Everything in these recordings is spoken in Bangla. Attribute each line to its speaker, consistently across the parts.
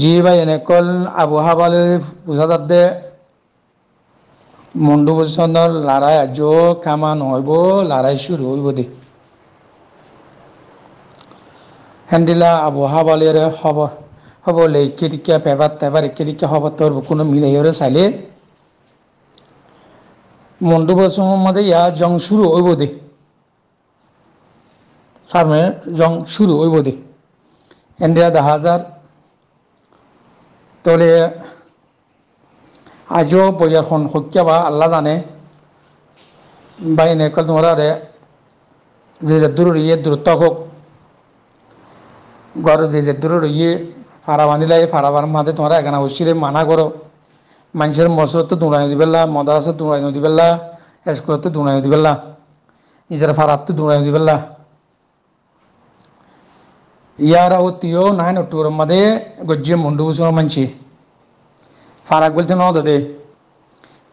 Speaker 1: জি ভাই এনেকল আবহাৱালৈ বুঝা তাতে মন্ডু বচনৰ লাৰাই আজ কামা নহ'ব লাৰাই চুৰ হ'ব দে হেন্দিলা আবহাৱালৈৰে হ'ব হ'বলৈ একেদিকে পেপাৰ টেপাৰ একেদিকে হ'ব তোর কোনো মিলাইৰে চালে মন্ডু বচন মধ্যে ইয়া জং শুরু হইব দে সামনে জং শুরু হইব দে এন্ডিয়া দা হাজার তলে আজিও বজাৰখন বা আল্লাহ জানে বাই নেকল তোমাৰে যে জেদুৰ ইয়ে দূৰত্ব হওক গড় যে জেদুৰ ইয়ে ফাড়া বান্ধিলে এই ফাড়াবার মাঝে তোমরা এখানে উচিরে মানা করো মানুষের মসরত তো দৌড়াই দিবেলা মদারসে দৌড়াই দিবেলা স্কুলত তো দৌড়াই দিবেলা নিজের ফাড়াত তো দৌড়াই yarawotiyo nahin oturamade gojje munduso manchi faragulti no dade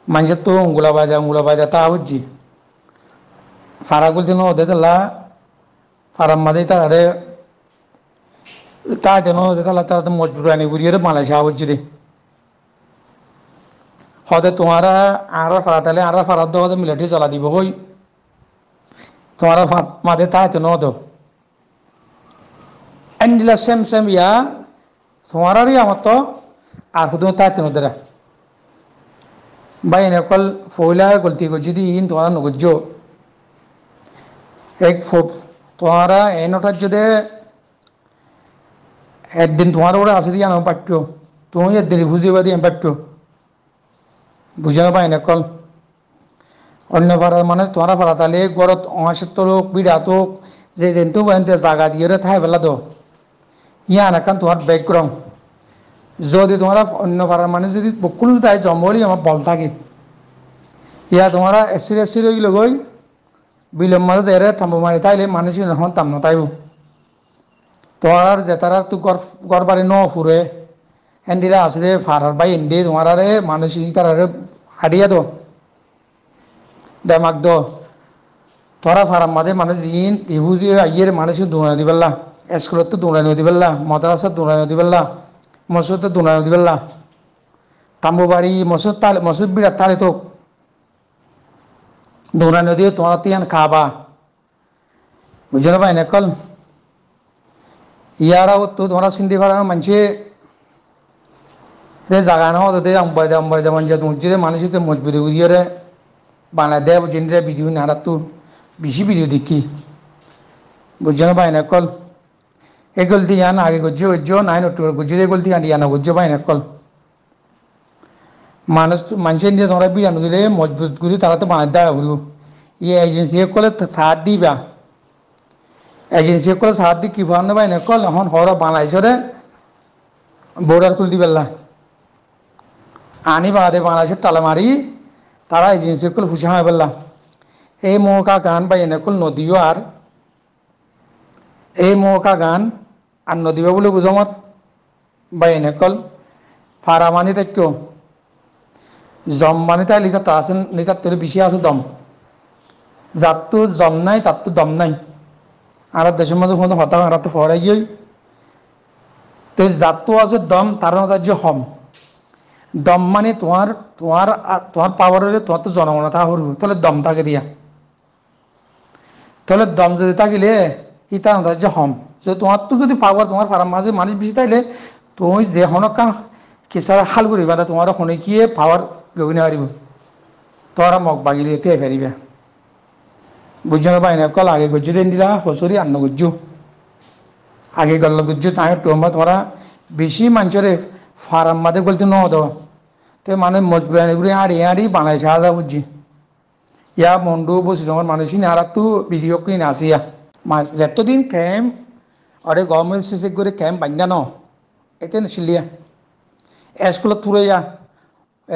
Speaker 1: manche to ngula baja ngula baja ta awji faragulti no dade la faramade ta re ta de no dade la ta de mojburani guriyere malaysia awji de হদে তোমারা আর ফারাতালে আর ফারাত দো মিলিটারি চলা দিব হই তোমারা মাদে তা তো ন এম দিলা সেম সেম ইয়া ফোয়ারারি আমত আর হুদু তাতে নুদরা বাই নকল ফৌলা গলতি গজি দি ইন তোমার নগজ্য এক ফোপ তোমারা এনটার যদি একদিন তোমার ওরা আসে দিয়ে আমার পাঠ্য তুমি একদিন বুঝিয়ে পারি আমি পাঠ্য বুঝানো পাই নকল অন্য পাড়ার মানে তোমারা পাড়া তাহলে গরত অংশের তো লোক বিড়াত যে দিন তো জাগা দিয়ে ঠাই পেলা তো ইয়া নাকান তোমার ব্যাকগ্রাউন্ড যদি তোমরা অন্য পাড়ার মানুষ যদি বকুল তাই জম্বলি আমার বল থাকে ইয়া তোমরা এসি এসি রই লগই বিলম মাজত এরে তাম্বু মারি তাইলে মানুষ নহন তাম নতাইব তোর জেতারার তু গর বাড়ি ন ফুরে হেন্ডিরা আসে দে ফারার বাই এন্ডি তোমার আরে মানুষ তারারে হারিয়া দো দেমাক দো তোরা ফারাম মাদে মানুষ দিন রিভুজি আইয়ের মানুষ দোয়া দিবেলা স্কুলত দৌড়ানি দিবেল্লা মাদ্রাসাত দৌড়ানি দিবেল্লা মসজিদে দৌড়ানি দিবেল্লা তাম্বু বাড়ি মসজিদ তালে মসজিদ বিরাট তালে তো দৌড়ানি দিয়ে তোমার তিয়ান খাবা বুঝলে ভাই নকল ইয়ারাও তো তোমরা সিন্ধি ভাড়া মানছে রে জাগা না হতো দে আম্বাই দে আম্বাই দে মানছে দুঁচে দে মানুষ তো মজবুরি করিয়ে রে বানায় দেয় বুঝিনি রে ভিডিও নাড়া তোর বেশি ভিডিও দেখি বুঝলে ভাই নকল এগলতি ইয়ান আগে গুজ্জো উজ্জো নাইন অক্টোবর গুজ্জো দিয়ে গলতি ইয়ান ইয়ানা গুজ্জো বাইন একল মানুষ মানুষের নিয়ে তোমরা বিড়ানো দিলে মজবুত করি তারা তো বানাই দেওয়া হলো এই এজেন্সি কলে সাথ দিবা এজেন্সি কলে সাথ দি কি ভাবনা বাইন কল এখন হরা বানাইছরে বোর্ডার খুলে দিবেলা আনি বাদে বাংলাদেশের তালা মারি তারা এজেন্সি কল হুসামায় বললাম এই মৌকা গান বা কল নদীও আর এই মৌকা গান আর নদী বাবুলে বুঝমত এনে কল ফারা মানি থাকতো জম মানে তাই লিখা তা আছেন লিখা তোর বেশি আছে দম জাতটো জম নাই তার দম নাই আর দেশের মধ্যে কোনো হতা আর তো হরাই গিয়ে তো যার আছে দম তার তার যে হম দম মানে তোমার তোমার তোমার পাওয়ার হলে তোমার তো জনগণতা হরব তাহলে দম থাকে দিয়া তাহলে দম যদি থাকিলে ইতা তার যে হম যে তোমার তো যদি পাওয়ার তোমার ফার্ম মাঝে মানুষ বেশি তাইলে তুমি যে হনকান কেঁচারা হাল করিবা না তোমার হনকিয়ে পাওয়ার লগি না পারিব তোমার মগ বাগি দিতে ফেরিবা বুঝছো না পাই না কল আগে গুজ্জু দেন দিলা হসুরি আন্ন গুজ্জু আগে গল্ল গুজ্জু তাই তোমা তোমরা বেশি মানুষরে ফার্ম মাঝে গলতে ন দেওয়া তো মানে মজবুরি আড়ি আড়ি বানাই সাদা বুঝছি ইয়া মন্ডু বসে তোমার মানুষই নারা তো বিধিও কিনে আসিয়া দিন ক্যাম্প আরে গভর্নমেন্ট শেষে করে ক্যাম্প বাঙ্গা ন এতে না শিলিয়া স্কুল তুরে যা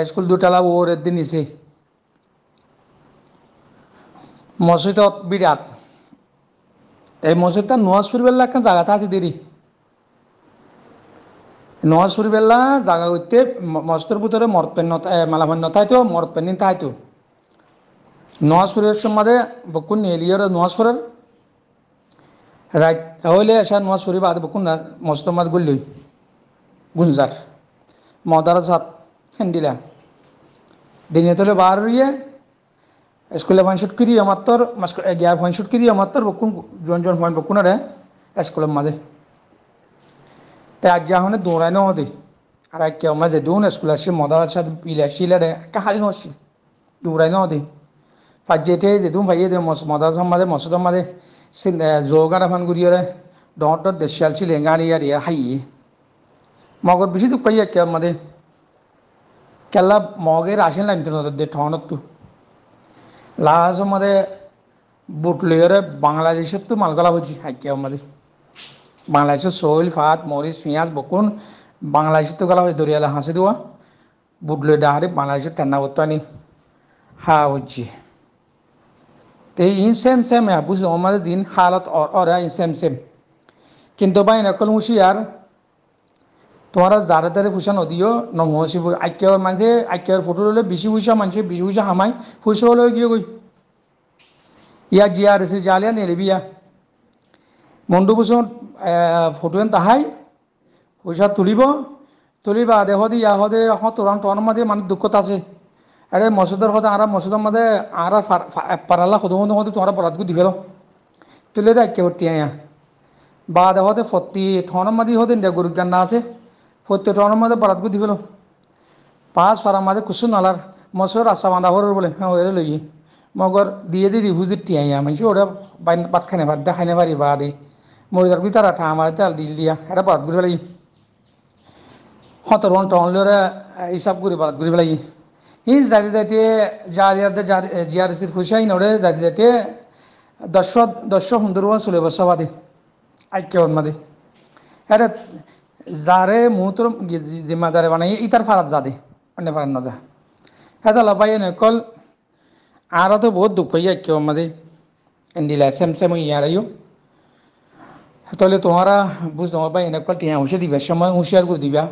Speaker 1: স্কুল দুটালা ওর এর দিন ইসে মসজিদ বিরাট এই মসজিদটা নয়াজ ফুরবেল্লা একখান জায়গা থাকে দেরি নয়াজ ফুরবেল্লা জায়গা হইতে মসজিদের ভিতরে মরপেন মালামান্য থাইতো মরপেন থাইতো নয়াজ ফুরের সম্বন্ধে বকুন এলিয়ার নয়াজ ফুরের রাইট এসান মাছ সরি বাদ বকুন মস্তমাত গুলি গুঞ্জার মদার সাত হ্যান্ডিলা দিনে তোলে বার রইয়ে স্কুলে পয়েন্ট শুট করি আমার তোর গিয়ার পয়েন্ট শুট করি আমার তোর বকুন জন জন পয়েন্ট বকুন রে স্কুলের মাঝে তাই আজ যা দৌড়াই ন হতে আর এক কেউ মাঝে দুন স্কুল আসি মদার সাথে পিলা শিলা রে একা হারি নসি দৌড়াই ন হতে ফাজেতে যেতুম ভাইয়ে দে মদার মাঝে মসুদার মাঝে জোগার আহ্বান করিয়ারে ডট ডট দেশাল ছিলে গানিয়া রিয়া হাই মগর বেশি দুঃখ পাইয়া কে আমাদের কেলা মগের আসেন লাইন দে ঠনত তু লাহাজ আমাদের বুট লইয়ারে বাংলাদেশের তো মালগলা হচ্ছে হাইকে আমাদের বাংলাদেশের সোহেল ফাত মরিচ পেঁয়াজ বকুন বাংলাদেশের তো গলা হয় দরিয়ালা হাসে দেওয়া বুট লই ডাহারে বাংলাদেশের ঠান্ডা করতো আনি হা হচ্ছে তে ইন চেম চেম হা বুজ মানে দিন হালত অৰা ইন চেম চেম কিন্তু বা এনেকৈ মুচি আৰ তোমাৰ যাৰে তাৰে পইচা নদীয় নহি আইকিয়াৰ মানুহে আইকিয়াৰ ফটো ল'লে বেছি পইচা মানুহে বেছি পইচা হামাই পইচা হ'লে কিয় গৈ ইয়াত জীয়া আছে জালিয়া নেৰিবিয়া মণ্টু পোচত ফটো এন তাহাই পইচা তুলিব তুলিবা দেহ দি ইয়াহে অকণ তোৰাণ তোৰাণ মাৰি মানে দুখত আছে আরে মসজিদের কথা আরা মসজিদের মধ্যে আর পারালা খুদ হতে তোমার বরাদগু দিবে তুলে রে একে ভর্তি আয়া বা দেহতে ফতি ঠন মাদি হতে ইন্ডিয়া গরু গান্না আছে ফতি ঠনের মধ্যে বরাদগু দিবে পাঁচ পারা মাদে কুসু নালার মসুর আশা বাঁধা হর বলে হ্যাঁ ওরে লই মগর দিয়ে দি রিভুজির টিয়া আয়া মাইছি ওরা বাইন বাদ খাইনে পার দেখাইনে পারি বা দি মরিদার বি তারা ঠা আমার তাল দিল দিয়া এটা বরাদ গুড়ি পেলাই হতর টন লোরা হিসাব করে বরাদ গুড়ি পেলাই এই যাইতে যাইতে জারিয়াতে জিয়ারসির খুশাই নড়ে যাইতে যাইতে দশ দশ সুন্দরবন চলে বসাবাদী আইক্যবন মাদে হ্যাঁ যারে মুহূর্তর জিম্মাদারে বানাই ইতার ফারাত যা দে অন্য ফারাত না যা লবাই নকল আরও তো বহুত দুঃখ হইয়া আইক্যবন মাদে দিলা সেম সেম ইয়ারাইও তাহলে তোমারা বুঝ নবাই নকল টিয়া হুঁশে দিবা সময় হুঁশিয়ার করে দিবা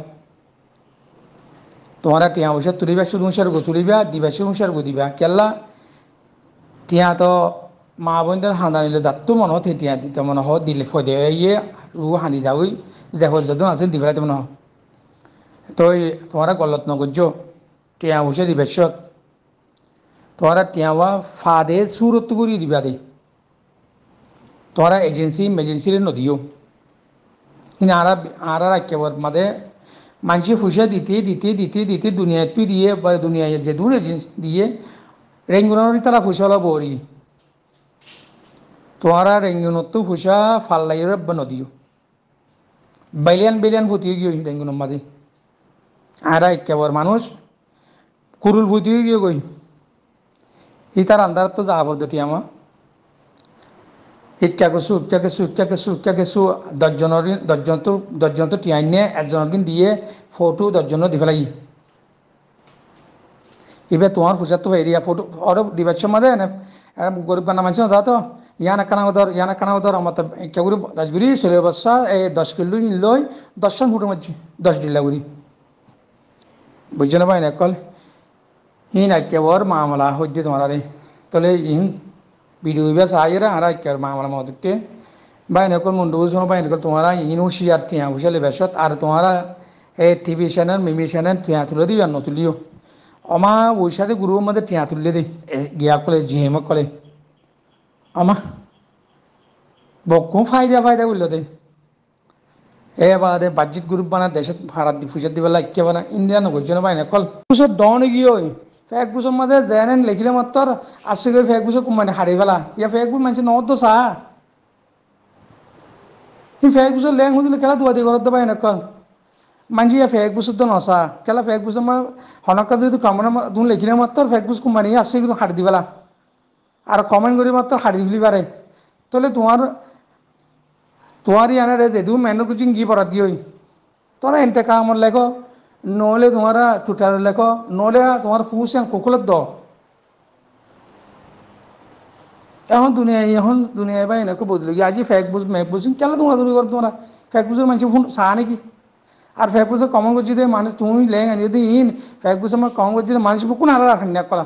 Speaker 1: তোমরা টিয়া পয়সা তুলিবা সুদ মুসার্গ তুলিবা দিবা সুদ মুসার্গ দিবা কেলা টিয়া তো মা বোনদের হাঁদা নিলে যাতো মনে হতে টিয়া দিতে মনে হ দিলে ফদে ইয়ে রু হাঁদি যাওই জেহর যদন আছে দিবা মনে হ তো তোমরা গলত নগর্য টিয়া পয়সা দিবে সত তোমরা টিয়াওয়া ফাদে সুরত করি দিবা দে তোমরা এজেন্সি মেজেন্সির নদীও কিন্তু আরা আরা রাখে মাদে মানুষে পয়সা দিতে দিতে দিতে দিতে দুনিয়ায় তুই দিয়ে এবার দুনিয়ায় যে দূরে দিয়ে রেঙ্গুনারি তারা পয়সা হলো বড়ি তোমারা রেঙ্গুনতো পয়সা ফাল্লাই রব্বা নদীও বাইলিয়ান বেলিয়ান ফুতিয়ে গিয়ে রেঙ্গুন মাদে আর একেবার মানুষ কুরুল ফুতিয়ে গিয়ে গই ইতার আন্দার তো যাবো দুটি আমার শিক্ষাকচু উৎকাকেচু উৎকাকেচু উৎকাকেচু দহজনৰ দহজনটো দহজনটো তিয়াই নিয়ে এজনক দিয়ে ফটো দহজনৰ দিব লাগি ইবে তোমাৰ পূজাটো এৰিয়া ফটো আৰু দিব সমাজে এনে গরিব বানা মানুষ দা তো ইয়ান কানা উদর ইয়ান কানা উদর আমার কেগুরি রাজগুরি ষোলো বছর এই দশ কিলো লই দশজন ফুটো মারছি দশ ডিলাগুড়ি বুঝছো না ভাই না কল ইন একেবার মামলা হইতে তোমার তাহলে ইন biduba sayira ara kar ma amala moditte বাইন কল মুন্ডু শোনো বাইন কল তোমারা ইনু শিয়ার তিয়া হুশালে বেশত আর তোমারা এ টিভি চ্যানেল মিমি চ্যানেল তিয়া তুলে দিবি আর নতুলিও অমা ওই সাথে গুরু মধ্যে টিয়া তুললে দে গিয়া কলে ঝিহেম কলে আমা বকু ফায়দা ফায়দা করলো দে এ বাদে বাজ্যিক গ্রুপ বানা দেশত ভাড়া ফুসার দিবেলা একে বানা ইন্ডিয়ান করছে না বাইন কল ফুসর দন গিয়ে ফেক গুজব মাজে যেন লিখিলে মাত্ৰ আৰু আছে গৈ ফেক গুজব কোম্পানী হাৰি পেলা ইয়াৰ ফেক গুজ মানুহ নহত চা সি ফেক গুজৰ লেং সুধিলে খেলা ধোৱা দি ঘৰত দবা এনেকুৱা মানুহ ইয়াৰ ফেক গুজতো নচা খেলা ফেক গুজৰ মই হনকা যদি কমেণ্ট তুমি লিখিলে মাত্ৰ ফেক গুজ কোম্পানী আছে কিন্তু সাৰি দি পেলা আৰু কমেণ্ট কৰি মাত্ৰ সাৰি বুলি পাৰে তলে তোমাৰ তোমাৰ ইয়াৰে যদিও মেনকুজিং কি পৰা দিয়ে তই এনেকৈ কামৰ লাগে নলে তোমারা তুটারে লেখো নলে তোমার ফুসেন কোকলত দ এখন দুনিয়া এখন দুনিয়া বা না বদলে আজি আজ ফেক বুঝ মেক বুঝ কেলে তোমরা তুমি করো তোমরা ফেক বুঝের মানুষ ফোন সা নাকি আর ফেক বুঝে কম করছি দে মানুষ তুমি লেন যদি ইন ফেক বুঝে আমার কম করছি মানুষ কোন আর রাখেন না কলা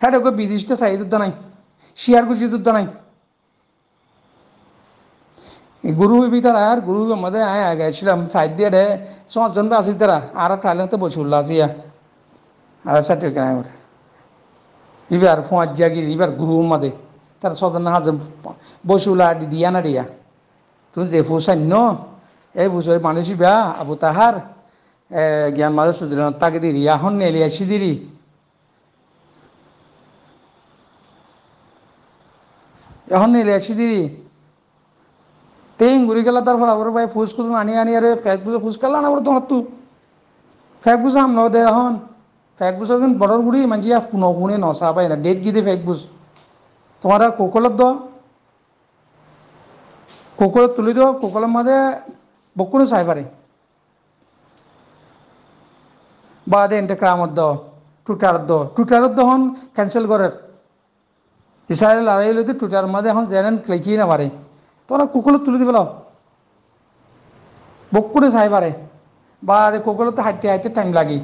Speaker 1: হ্যাঁ বিদেশটা সাইড উদ্দা নাই শিয়ার করছি উদ্দা নাই গুরু ভিতর আর গুরু মধ্যে আয় গেছিলাম সাধ্য রে সজন আসি তারা আর কালে তো বসুল আসি আর সার্টিফিকেট এবার ফুয়াজিয়া গিয়ে এবার গুরু মধ্যে তার সজন হাজ বসুল আর দিয়া না রিয়া তুমি যে ন এই বুঝলে মানুষ বা আবু তাহার জ্ঞান মাঝে সুদ্র তাকে দি রিয়া হন নেলিয়া সিদিরি এখন নেলিয়া সিদিরি তেইং ঘূৰি গেলা তাৰ পৰা আৰু পাই ফুচ খোজ আনি আনি আৰু ফেক বুজো খোজ কাঢ়লা নাবাৰ তোমাৰ তোৰ ফেক বুজাম ন দে এখন ফেক বুজ বৰৰ গুৰি মানে নুশুনে নচা পায় না ডেট কি দে ফেক বুজ তোমাৰ কৌশলত দ কৌশলত তুলি দিয় কৌশলৰ মাজে বকুনো চাই পাৰে বা দে এনে ক্ৰামত দ টুইটাৰত দ টুইটাৰত দেখোন কেঞ্চেল কৰে ইচাৰে লাৰি লৈ টুইটাৰৰ মাজে এখন যেন লিখি নাপাৰে তোরা কুকুলত তুলে দিবে বকুরে সাইবারে বা তো হাইতে হাইতে টাইম লাগে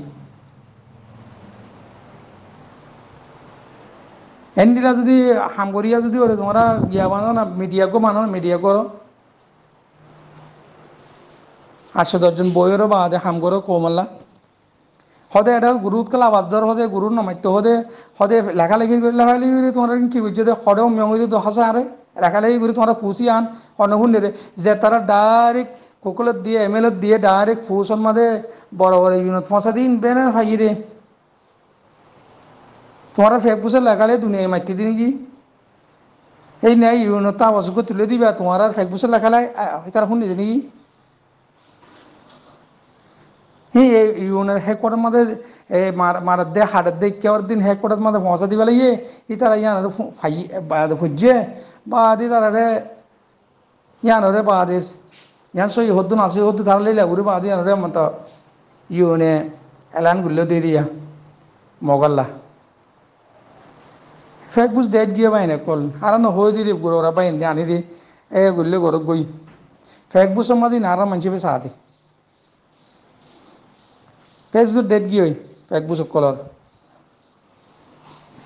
Speaker 1: এনডিরা যদি হাম যদি ওরে তোমরা ইয়া বানো না মিডিয়াকে মানো মিডিয়া করো আটশো দশজন ওর বা হাম করো কৌমাল্লা হদে এটা গুরুত কালা আবাজার হদে গুরুর নমাত্য হদে হদে লেখালেখি করে লেখালেখি করে তোমার কি করছে হদে মেমরি হইতে দশ হাজার আরে রাখালেই করে তোমরা পুষি আন অন্নভুণ্যে যে তারা ডাইরেক্ট কোকলত দিয়ে এম এলত দিয়ে ডাইরেক্ট পুষন মাঝে বড় বড় ইউনিট পঁচা দিন বেনার খাইয়ে দে তোমরা ফেক পুষে লাগালে দুনিয়ায় মাতি দি নাকি এই নাই ইউনত তা অসুখ তুলে দিবা তোমার আর ফেক পুষে লাগালে তারা শুনে নাকি ये यून हेकोट दे मारदे हाडदे इक्यावर दिन पहुंचा दी वाले ये फुजे बाद बाद यान सो ना सो ले बाद मत यूने ऐलान गुल्लो दे मोगल्ला फेक बुस डेट गिया बाइन कोल हो दी रे गुरोरा ध्यान दी ए गुल्ले फेक बुस मदी नारा मंची पे साथी Facebook dead giyoy pek busuk kolor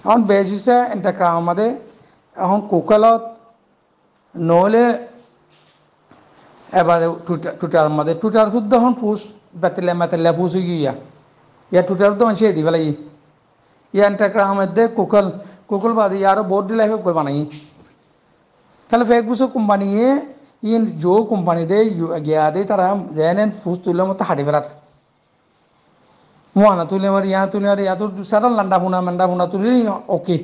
Speaker 1: on besise enta kramade এখন কুকালত নহলে এবারে টুটার মধ্যে টুটার শুদ্ধ হন ফুস বেতেলে মেতেলে ফুস গিয়া ইয়া টুটার তো মানুষ দিবে লাগি ইয়া এন্টাকরা আমাদের কুকল কুকল বাদে ইয়ারও বোর্ড দিলে হবে কই বানাই তাহলে ফেসবুক কোম্পানি ইন জো কোম্পানি দে গিয়া দে তারা জেনেন ফুস তুললে মতো হাঁটি ফেলার মোয়ানা তুলে আমার ইয়া তুলে আর ইয়া তো সারা লান্ডা বুনা মান্ডা বুনা তুলিলেই ওকে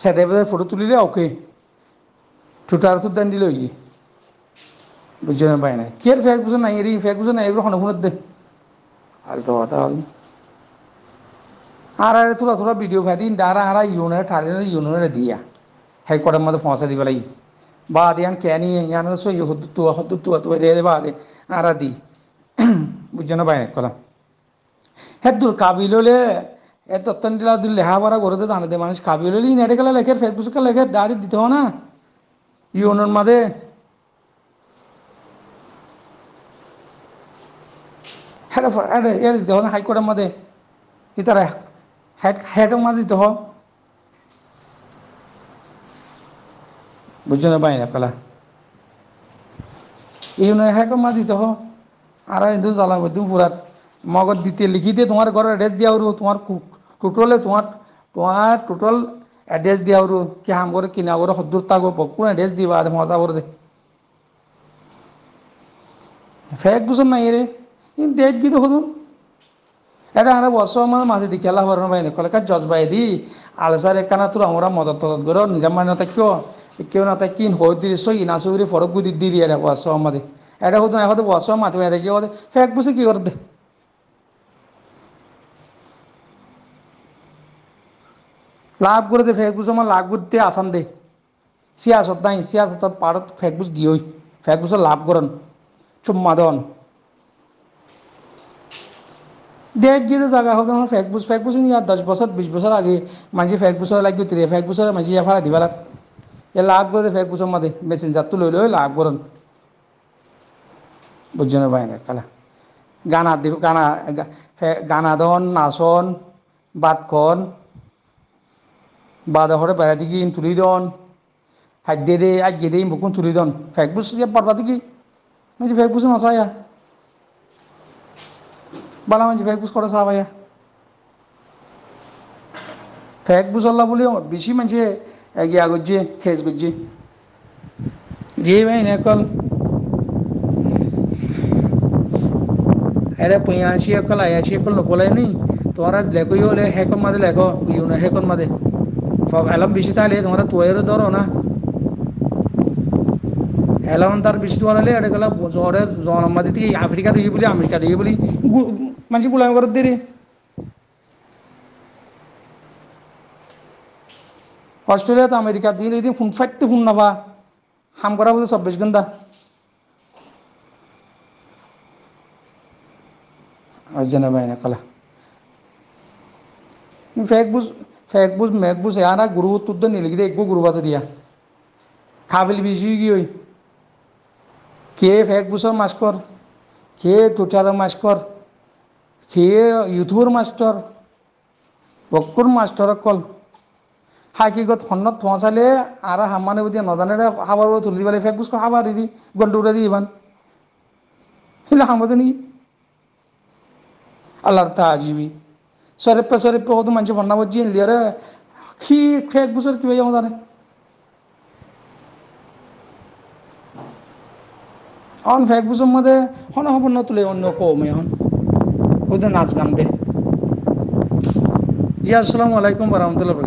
Speaker 1: স্যারে বেদের ফটো তুলিলে ওকে ঠুটার তো দান দিল ই বুঝছেন পাই না কে ফেক বুঝে নাই রে ফেক বুঝে নাই এগুলো হনফুনত দে আর তো কথা আর আরে তোরা তোরা ভিডিও ফাই দিন ডারা হারা ইউনিয়ন ঠারে ইউনিয়নে দিয়া হ্যাঁ কটার মধ্যে ফসা দিবে লাগি বা দিয়ান কেনি ইয়ান সই হদ্দু তুয়া হদ্দু তুয়া তুয়া দিয়ে বা দে আরা দি বুঝছেন পাই না কথা ಹೆದ್ದು ಕಾಬಿಲೋಲೆ এত তন্ডিলা দিল পড়া করতে জানে দে মানুষ কাবিলে নেটেকালে লেখে ফেসবুকে লেখে দাড়ি দিতে হয় না ইউনর মাদে দিতে হয় না হাইকোর্টের মাদে ইতারা হেড হেড মাঝে দিতে হয় বুঝছো না বাইনা কলা ইউনোর হ্যাঁ মাঝে দিতে হয় আর দু জ্বালা দু পুরাত মগজ দিতে লিখি দিয়ে তোমার ঘরের অ্যাড্রেস দিয়া হরু তোমার টোটালে তোমার তোমার টোটাল অ্যাড্রেস দিয়া হরু কি হাম করে কিনা করে সদ্দূর তাক কোন অ্যাড্রেস দিবা আর মজা করে দে ফেক বুঝুন নাই রে কিন্তু ডেট গিয়ে হদুন এটা আমরা বস আমার মাঝে দিকে আল্লাহ বরণ ভাই কলে কাজ জজ ভাই দি আলসার একানা তোর আমরা মদত তদত করো নিজাম মানে তাকিও কেউ না তাই কিন হয়ে দিস ইনা সুগুরি ফরক গুদি দিয়ে দিয়ে এটা বস আমাদের এটা হতো না হয়তো বস মাতে দেখি ফেক বুঝে কি করে দে লাভ করে যে ফেকবুস আমার লাভ করতে আসান দে সিয়াসত নাই সিয়াসতর পারত ফেকবুস গিয়েই ফেকবুসের লাভ করেন চুম্মাদন দেড় গিয়ে জায়গা হোক আমার ফেকবুস ফেকবুস নিয়ে আর দশ বছর বিশ বছর আগে মাঝে ফেকবুসের লাগবে তিরে ফেকবুসের মাঝে এফারা দিবার এ লাভ করে ফেকবুসের মাঝে মেসেঞ্জার তো লই লই লাভ করেন বুঝছেন ভাই কালা গানা দিব গানা গানাদন নাচন বাতখন بعد هره بعد دیگه این تولیدان حدیده اگیده این بکن تولیدان فکر بوس یه بار دیگه میشه فکر بوس نسایا بالا میشه فکر بوس کرده ساوایا فکر بوس الله بولی بیشی میشه اگه آگوچی خیز گوچی جی من اکل अरे पैयाशी अकल आयाशी अकल नको नाही तुम्हाला लेको येऊ ले हेकन मध्ये लेको येऊ ना हेकन मध्ये एलम बीस तेरा तुयर दर ना एलम तार बीस तुला जरे जनम दी आफ्रिका दी बोली आमेरिका दी बोली मानसी गोलम कर दे रे अस्ट्रेलिया तो अमेरिका दिन एक फोन फैक्ट फोन नाबा हम करा बोले चौबीस घंटा अर्जन भाई ने कला फैक बुझ Hekbus mekbus yana grubu tuttu nilgide ekbu grubası diye. Kabil bişiyi giyoy. Kef Hekbus'a maskor. Kef Tutar'a maskor. Kef Yuthur maskor. Vakkur maskor kol. হাকিগত সন্নত পৌঁছালে আর সামানে বুঝিয়ে নজানেরে খাবার তুলি দিবালে ফেকুস খাবার দিদি গন্ডুরা দি ইমান সেগুলো খামতে নেকি আল্লাহর তা আজিবি ಸೊರೆಪ್ಪೆ ಸೊರೆಪ್ಪೆ ಹೋದು ಮಂಚಿ ಬಣ್ಣ ಬಜ್ಜಿ ಇಲ್ಲಿಯರ ಖೀ ಖೇಕ್ ಬುಸರ್ ಕಿವೆ ಯಾವ್ದಾನೆ অন ফেক বুসম মধ্যে হন হব না তুলে অন্য কমে হন ওদের নাচ গান বে জি আসসালামু আলাইকুম রহমতুল্লাহ